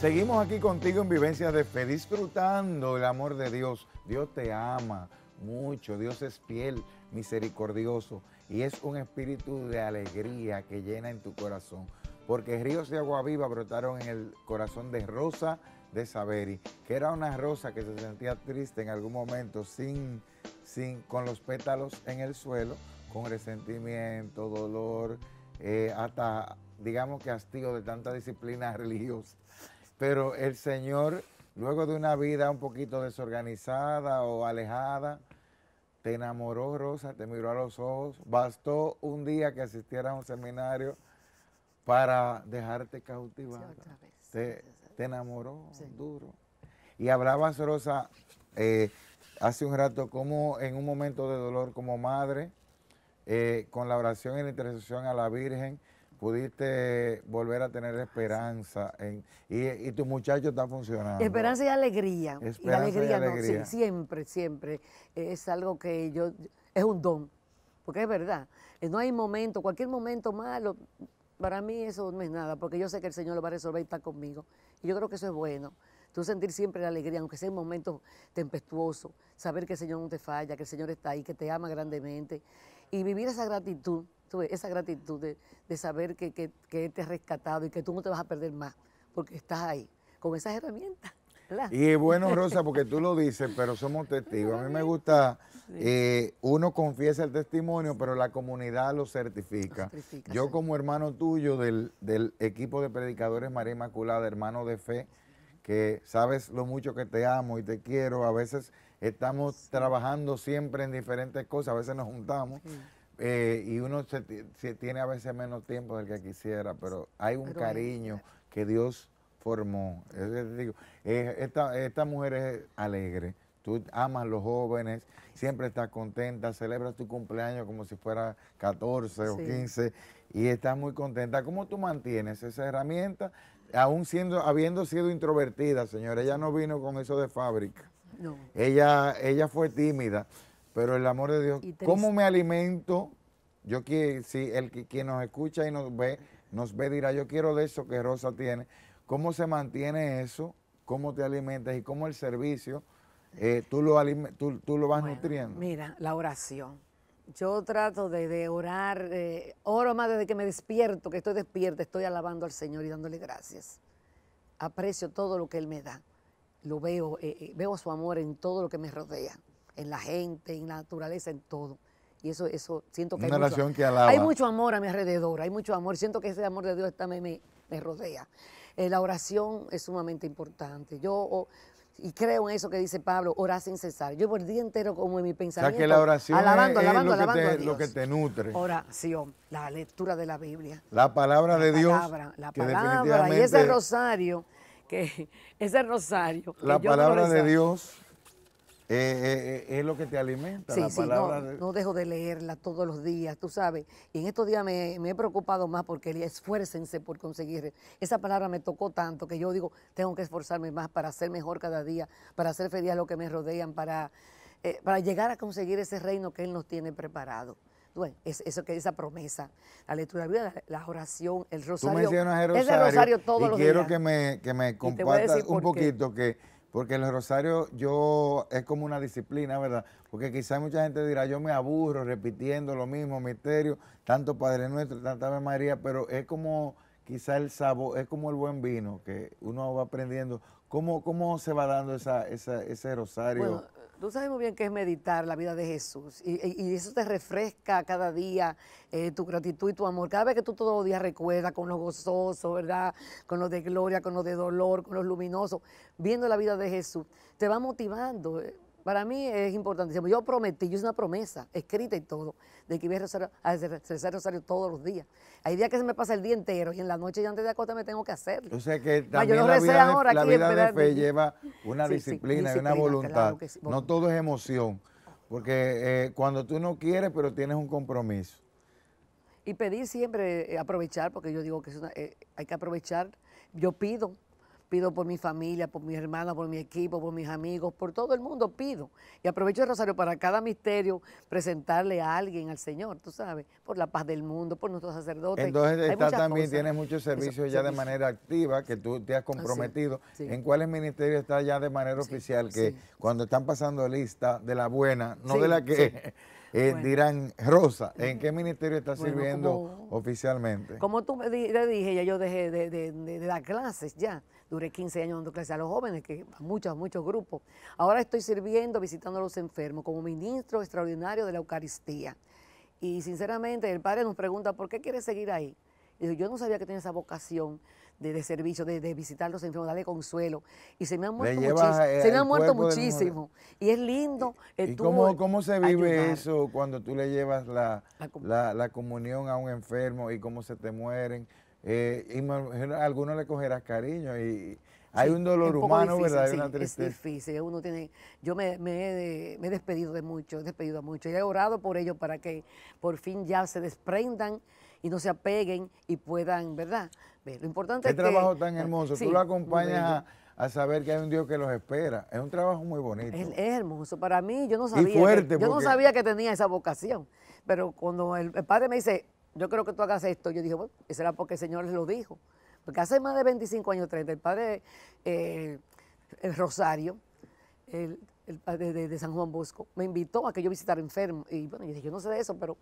Seguimos aquí contigo en Vivencia de Fe, disfrutando el amor de Dios. Dios te ama mucho, Dios es piel misericordioso y es un espíritu de alegría que llena en tu corazón. Porque ríos de agua viva brotaron en el corazón de Rosa de Saberi, que era una rosa que se sentía triste en algún momento, sin, sin, con los pétalos en el suelo, con resentimiento, dolor, eh, hasta digamos que hastío de tanta disciplina religiosa. Pero el Señor, luego de una vida un poquito desorganizada o alejada, te enamoró, Rosa, te miró a los ojos. Bastó un día que asistiera a un seminario para dejarte cautivada. te, enamoró duro. Y hablabas, Rosa, eh, hace un rato, como en un momento de dolor como madre, eh, con la oración y la intercesión a la Virgen, pudiste volver a tener esperanza en, y, y, tu muchacho está funcionando. Esperanza y alegría. y alegría, No, siempre, siempre. Es algo que yo, es un don, porque es verdad. Eh, no hay momento, cualquier momento malo, para mí eso no es nada, porque yo sé que el Señor lo va a resolver y está conmigo. Y yo creo que eso es bueno. Tú sentir siempre la alegría, aunque sea en momentos tempestuosos, saber que el Señor no te falla, que el Señor está ahí, que te ama grandemente, y vivir esa gratitud esa gratitud de, saber que, que, te has rescatado y que tú no te vas a perder más, porque estás ahí, con esas herramientas. ¿verdad? Y bueno, Rosa, porque tú lo dices, pero somos testigos. A mí me gusta, eh, uno confiesa el testimonio, pero la comunidad lo certifica. Yo como hermano tuyo del, equipo de predicadores María Inmaculada, hermano de fe, que sabes lo mucho que te amo y te quiero, a veces estamos trabajando siempre en diferentes cosas, a veces nos juntamos. Eh, y uno se, tiene a veces menos tiempo del que quisiera, pero hay un cariño que Dios formó. digo, esta, esta, mujer es alegre, tú amas a los jóvenes, siempre estás contenta, celebras tu cumpleaños como si fuera 14 o 15 y estás muy contenta. ¿Cómo tú mantienes esa herramienta? Aún siendo, habiendo sido introvertida, señora, ella no vino con eso de fábrica. Ella, ella fue tímida. Pero el amor de Dios, ¿cómo me alimento? Yo quiero, si el que quien nos escucha y nos ve, nos ve dirá, yo quiero de eso que Rosa tiene. ¿Cómo se mantiene eso? ¿Cómo te alimentas y cómo el servicio eh, tú, lo tú, tú, lo vas nutriendo? Mira, la oración. Yo trato de, orar, eh, oro más desde que me despierto, que estoy despierta, estoy alabando al Señor y dándole gracias. Aprecio todo lo que Él me da. Lo veo, eh, veo su amor en todo lo que me rodea en la gente, en la naturaleza, en todo. Y eso, eso siento que, hay, mucho, hay mucho amor a mi alrededor, hay mucho amor. Siento que ese amor de Dios también me, me, rodea. Eh, la oración es sumamente importante. Yo y creo en eso que dice Pablo, orar sin cesar. Yo por el día entero como en mi pensamiento. que la oración alabando, es, alabando, lo, alabando, que te, lo, que te, nutre. Oración, la lectura de la Biblia. La palabra de Dios. La palabra, y ese rosario, que ese rosario. La palabra de Dios eh, eh, es lo que te alimenta. la palabra no, dejo de leerla todos los días, tú sabes. Y en estos días me, me he preocupado más porque esfuércense por conseguir. Esa palabra me tocó tanto que yo digo, tengo que esforzarme más para ser mejor cada día, para hacer feliz a lo que me rodean, para, eh, para llegar a conseguir ese reino que Él nos tiene preparado. Bueno, es, eso que esa promesa, la lectura de la, oración, el rosario. es el rosario todos los quiero días. que me, que me compartas un poquito que porque el rosario yo es como una disciplina, ¿verdad? Porque quizás mucha gente dirá, yo me aburro repitiendo lo mismo, misterio, tanto Padre Nuestro, tanta Ave María, pero es como quizá el sabor, es como el buen vino, que uno va aprendiendo. ¿Cómo, cómo se va dando esa, ese rosario? Tú sabes muy bien qué es meditar la vida de Jesús y, eso te refresca cada día eh, tu gratitud y tu amor. Cada vez que tú todos los días recuerdas con los gozosos, ¿verdad? Con los de gloria, con los de dolor, con los luminosos, viendo la vida de Jesús, te va motivando. Eh, para mí es importantísimo. Yo prometí, yo hice una promesa escrita y todo, de que iba a hacer a Rosario todos los días. Hay días que se me pasa el día entero y en la noche ya antes de acostarme tengo que hacerlo. O sea que también la, vida de, fe lleva una disciplina, y una voluntad. no todo es emoción, porque eh, cuando tú no quieres, pero tienes un compromiso. Y pedir siempre, eh, aprovechar, porque yo digo que eh, hay que aprovechar. Yo pido, pido por mi familia, por mis hermanos, por mi equipo, por mis amigos, por todo el mundo pido. Y aprovecho el rosario para cada misterio presentarle a alguien, al Señor, tú sabes, por la paz del mundo, por nuestros sacerdotes. Entonces también, tienes muchos servicios ya de manera activa que tú te has comprometido. ¿En cuáles ministerios está ya de manera oficial? Que cuando están pasando lista de la buena, no de la que... Eh, dirán, Rosa, ¿en qué ministerio estás sirviendo oficialmente? Como tú le dije, ya yo dejé de, dar clases ya. Duré 15 años dando clases a los jóvenes, que a muchos, muchos grupos. Ahora estoy sirviendo, visitando a los enfermos como ministro extraordinario de la Eucaristía. Y sinceramente, el padre nos pregunta, ¿por qué quieres seguir ahí? Y yo no sabía que tenía esa vocación de, de servicio, de, de, visitar los enfermos, darle consuelo. Y se me han muerto muchísimo. se me han muerto muchísimo. Y es lindo. El ¿Y cómo, se vive eso cuando tú le llevas la, la, la, comunión a un enfermo y cómo se te mueren? Eh, y algunos le cogerás cariño y, hay un dolor humano, ¿verdad? Es difícil, uno tiene, yo me, he, me despedido de mucho, he despedido a mucho. y he orado por ellos para que por fin ya se desprendan y no se apeguen y puedan, ¿verdad? Lo importante Qué trabajo tan hermoso. Tú lo acompañas a, saber que hay un Dios que los espera. Es un trabajo muy bonito. Es, hermoso. Para mí, yo no sabía. yo no sabía que tenía esa vocación. Pero cuando el, padre me dice, yo creo que tú hagas esto, yo dije, bueno, será porque el Señor les lo dijo. Porque hace más de 25 años, 30, el padre eh, el Rosario, el, padre de, de, San Juan Bosco, me invitó a que yo visitara enfermo. Y bueno, yo dije, yo no sé de eso, pero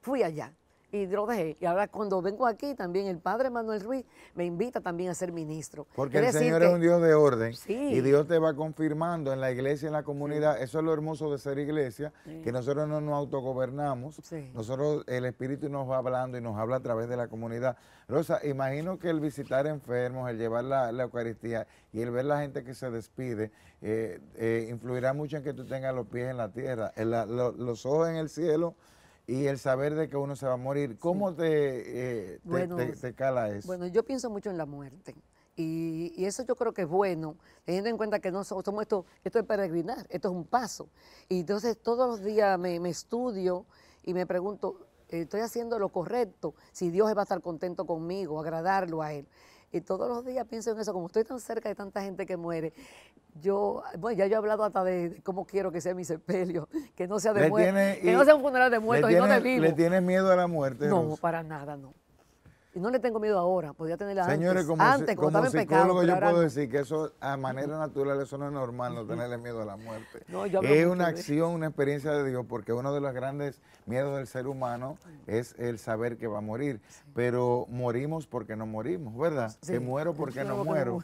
fui allá y lo dejé. Y ahora cuando vengo aquí también el padre Manuel Ruiz me invita también a ser ministro. Porque el Señor es un Dios de orden y Dios te va confirmando en la iglesia, en la comunidad. Eso es lo hermoso de ser iglesia, que nosotros no nos autogobernamos. Nosotros, el Espíritu nos va hablando y nos habla a través de la comunidad. Rosa, imagino que el visitar enfermos, el llevar la, Eucaristía y el ver la gente que se despide, eh, eh, influirá mucho en que tú tengas los pies en la tierra, los ojos en el cielo y el saber de que uno se va a morir. ¿Cómo eh, te, te, cala eso? Bueno, yo pienso mucho en la muerte. Y, eso yo creo que es bueno, teniendo en cuenta que no somos, esto, esto es peregrinar, esto es un paso. Y entonces todos los días me estudio y me pregunto, estoy haciendo lo correcto, si Dios va a estar contento conmigo, agradarlo a Él. Y todos los días pienso en eso, como estoy tan cerca de tanta gente que muere. Yo, bueno, ya yo he hablado hasta de, cómo quiero que sea mi sepelio, que no sea de muerte, que no sea un funeral de muertos y no de vivos. ¿Le tienes miedo a la muerte? No, para nada, no. Y no le tengo miedo ahora, podía tenerla Señores, antes. como, antes, como, psicólogo yo puedo decir que eso a manera natural, eso no es normal, no tenerle miedo a la muerte. es una acción, una experiencia de Dios, porque uno de los grandes miedos del ser humano es el saber que va a morir. Pero morimos porque no morimos, ¿verdad? se muero porque no, muero.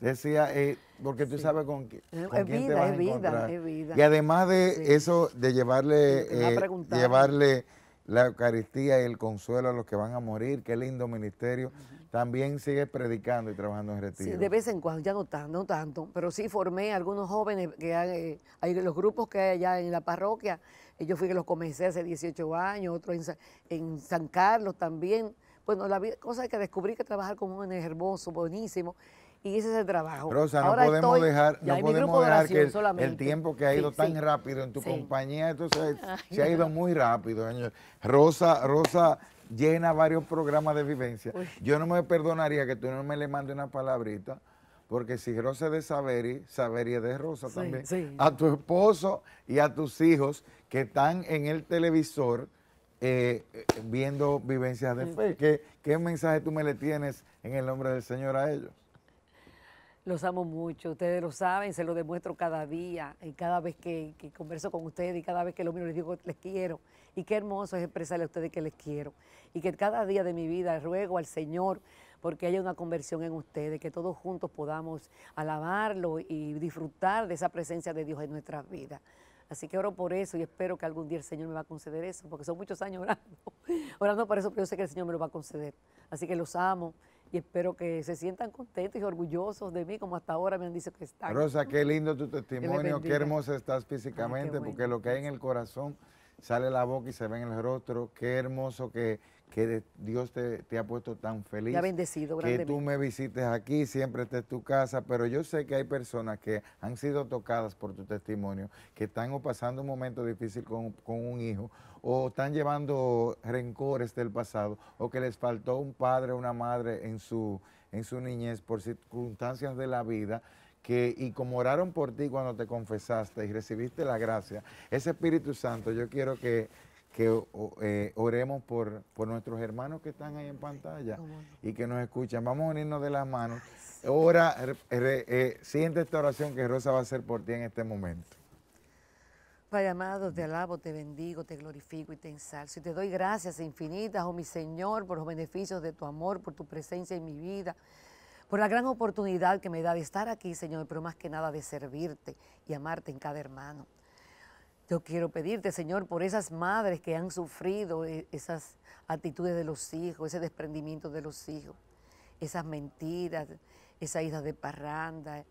Decía, eh, porque tú sabes con, con es quién vida, te vas a encontrar. vida, Y además de eso, de llevarle, eh, llevarle la Eucaristía y el consuelo a los que van a morir, qué lindo ministerio. También sigue predicando y trabajando en retiro. de vez en cuando, ya no tanto, pero sí formé algunos jóvenes que eh, hay, los grupos que hay allá en la parroquia. Eh, yo fui que los comencé hace 18 años, otros en, San Carlos también. Bueno, la cosa es que descubrí que trabajar con un es hermoso, buenísimo y hice ese trabajo. Rosa, no podemos dejar, no podemos dejar que el, tiempo que ha ido tan rápido en tu compañía, entonces se ha ido muy rápido. Rosa, Rosa llena varios programas de vivencia. Yo no me perdonaría que tú no me le mandes una palabrita, porque si Rosa es de Saveri, Saveri es de Rosa también. A tu esposo y a tus hijos que están en el televisor, eh, eh, viendo vivencias de fe. ¿Qué, ¿Qué mensaje tú me le tienes en el nombre del Señor a ellos? Los amo mucho, ustedes lo saben, se lo demuestro cada día y cada vez que, converso con ustedes y cada vez que lo miro les digo les quiero. Y qué hermoso es expresarle a ustedes que les quiero. Y que cada día de mi vida ruego al Señor porque haya una conversión en ustedes, que todos juntos podamos alabarlo y disfrutar de esa presencia de Dios en nuestras vidas. Así que oro por eso y espero que algún día el Señor me va a conceder eso, porque son muchos años orando, orando por eso, pero yo sé que el Señor me lo va a conceder. Así que los amo y espero que se sientan contentos y orgullosos de mí, como hasta ahora me han dicho que están. Rosa, qué lindo tu testimonio, qué hermosa estás físicamente, porque lo que hay en el corazón sale la boca y se ve en el rostro, qué hermoso que que Dios te, ha puesto tan feliz. Te ha bendecido Que tú me visites aquí, siempre estés en tu casa, pero yo sé que hay personas que han sido tocadas por tu testimonio, que están o pasando un momento difícil con, un hijo, o están llevando rencores del pasado, o que les faltó un padre o una madre en su, en su niñez por circunstancias de la vida. Que, y como oraron por ti cuando te confesaste y recibiste la gracia, ese Espíritu Santo, yo quiero que que eh, oremos por, por nuestros hermanos que están ahí en pantalla y que nos escuchan. Vamos a unirnos de las manos. Ora, eh, siente esta oración que Rosa va a hacer por ti en este momento. Padre amado, te alabo, te bendigo, te glorifico y te ensalzo. Y te doy gracias infinitas, oh mi Señor, por los beneficios de tu amor, por tu presencia en mi vida, por la gran oportunidad que me da de estar aquí, Señor, pero más que nada de servirte y amarte en cada hermano. Yo quiero pedirte, Señor, por esas madres que han sufrido e-, esas actitudes de los hijos, ese desprendimiento de los hijos, esas mentiras, esa ida de parranda,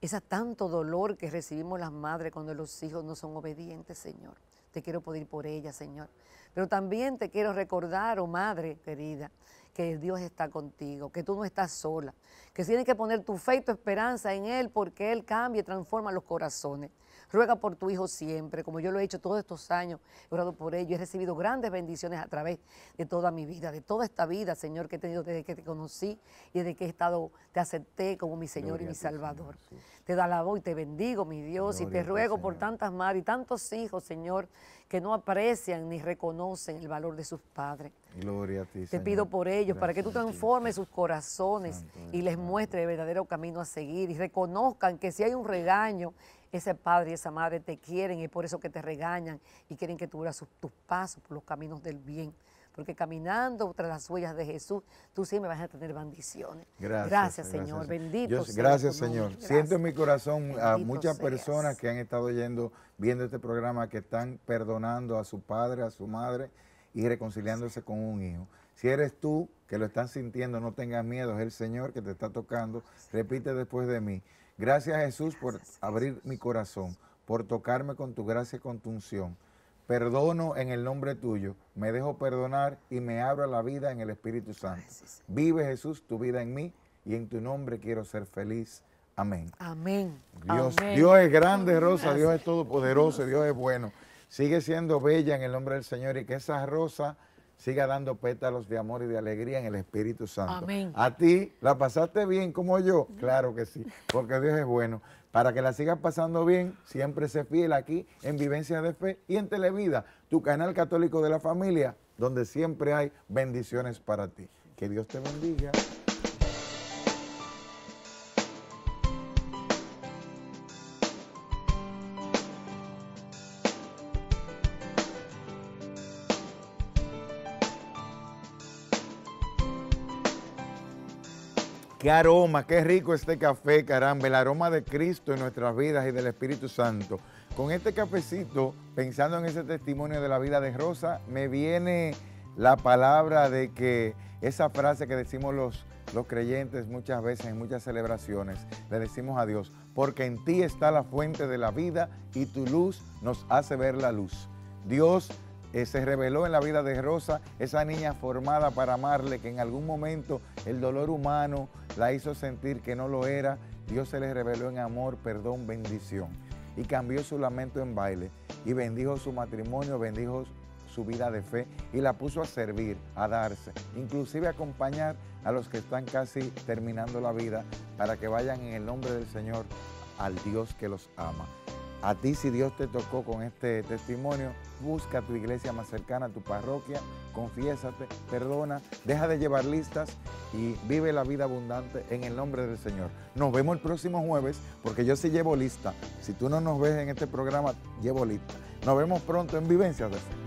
ese tanto dolor que recibimos las madres cuando los hijos no son obedientes, Señor. Te quiero pedir por ellas, Señor. Pero también te quiero recordar, oh Madre querida, que Dios está contigo, que tú no estás sola, que tienes que poner tu fe y tu esperanza en Él porque Él cambia y transforma los corazones. Ruega por tu hijo siempre, como yo lo he hecho todos estos años, he orado por ello, he recibido grandes bendiciones a través de toda mi vida, de toda esta vida, Señor, que he tenido desde que te conocí y desde que he estado, te acepté como mi Señor y mi Salvador. Te da la voz y te bendigo, mi Dios, y te ruego por tantas madres y tantos hijos, Señor, que no aprecian ni reconocen el valor de sus padres. Gloria a ti. Te pido por ellos, para que tú transformes sus corazones y les muestres el verdadero camino a seguir y reconozcan que si hay un regaño ese padre y esa madre te quieren y por eso que te regañan y quieren que tú veas tus pasos por los caminos del bien. Porque caminando tras las huellas de Jesús, tú siempre vas a tener bendiciones. Gracias, Señor. Bendito Yo, Gracias, Señor. Siento en mi corazón a muchas personas que han estado yendo, viendo este programa, que están perdonando a su padre, a su madre y reconciliándose con un hijo. Si eres tú que lo estás sintiendo, no tengas miedo, es el Señor que te está tocando. Repite después de mí. Gracias Jesús por abrir mi corazón, por tocarme con tu gracia y con tu unción. Perdono en el nombre tuyo, me dejo perdonar y me abro la vida en el Espíritu Santo. Vive Jesús tu vida en mí y en tu nombre quiero ser feliz. Amén. Amén. Dios, Dios es grande, Rosa, Dios es todopoderoso, Dios es bueno. Sigue siendo bella en el nombre del Señor y que esa rosa siga dando pétalos de amor y de alegría en el Espíritu Santo. Amén. A ti, ¿la pasaste bien como yo? Claro que sí, porque Dios es bueno. Para que la sigas pasando bien, siempre sé fiel aquí en Vivencia de Fe y en Televida, tu canal católico de la familia, donde siempre hay bendiciones para ti. Que Dios te bendiga. Qué aroma, qué rico este café, caramba, el aroma de Cristo en nuestras vidas y del Espíritu Santo. Con este cafecito, pensando en ese testimonio de la vida de Rosa, me viene la palabra de que esa frase que decimos los, los creyentes muchas veces en muchas celebraciones, le decimos a Dios, porque en ti está la fuente de la vida y tu luz nos hace ver la luz. Dios eh, se reveló en la vida de Rosa, esa niña formada para amarle, que en algún momento el dolor humano la hizo sentir que no lo era, Dios se le reveló en amor, perdón, bendición. Y cambió su lamento en baile y bendijo su matrimonio, bendijo su vida de fe y la puso a servir, a darse, inclusive a acompañar a los que están casi terminando la vida para que vayan en el nombre del Señor al Dios que los ama. A ti si Dios te tocó con este testimonio, busca tu iglesia más cercana, tu parroquia, confiésate, perdona, deja de llevar listas y vive la vida abundante en el nombre del Señor. Nos vemos el próximo jueves porque yo sí llevo lista. Si tú no nos ves en este programa, llevo lista. Nos vemos pronto en Vivencias de